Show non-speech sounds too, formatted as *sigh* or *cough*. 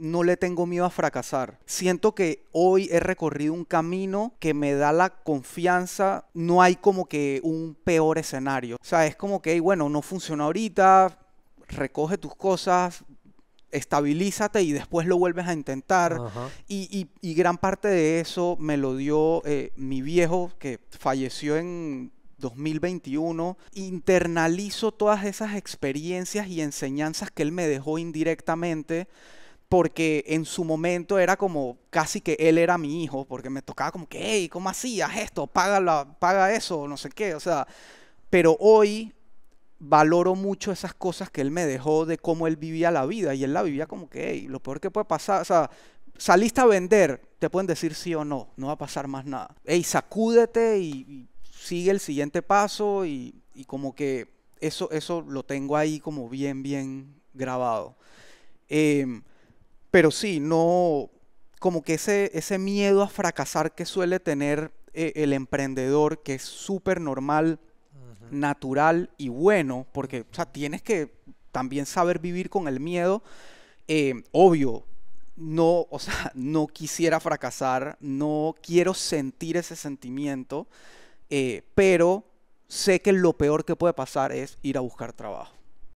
no le tengo miedo a fracasar. Siento que hoy he recorrido un camino que me da la confianza. No hay como que un peor escenario. O sea, es como que, bueno, no funciona ahorita, recoge tus cosas, estabilízate y después lo vuelves a intentar. Y, gran parte de eso me lo dio eh, mi viejo que falleció en 2021, internalizo todas esas experiencias y enseñanzas que él me dejó indirectamente porque en su momento era como casi que él era mi hijo, porque me tocaba como que, hey, ¿cómo hacías esto? paga eso, no sé qué, o sea, pero hoy valoro mucho esas cosas que él me dejó de cómo él vivía la vida y él la vivía como que, hey, lo peor que puede pasar, o sea, saliste a vender, te pueden decir sí o no, no va a pasar más nada. Hey, sacúdete y, sigue el siguiente paso y, como que eso, eso lo tengo ahí como bien, bien grabado. Eh, pero sí, no, como que ese, ese miedo a fracasar que suele tener eh, el emprendedor, que es súper normal, natural y bueno, porque o tienes que también saber vivir con el miedo. Eh, obvio, no, o sea, *laughs* no quisiera fracasar, no quiero sentir ese sentimiento, eh, pero sé que lo peor que puede pasar es ir a buscar trabajo.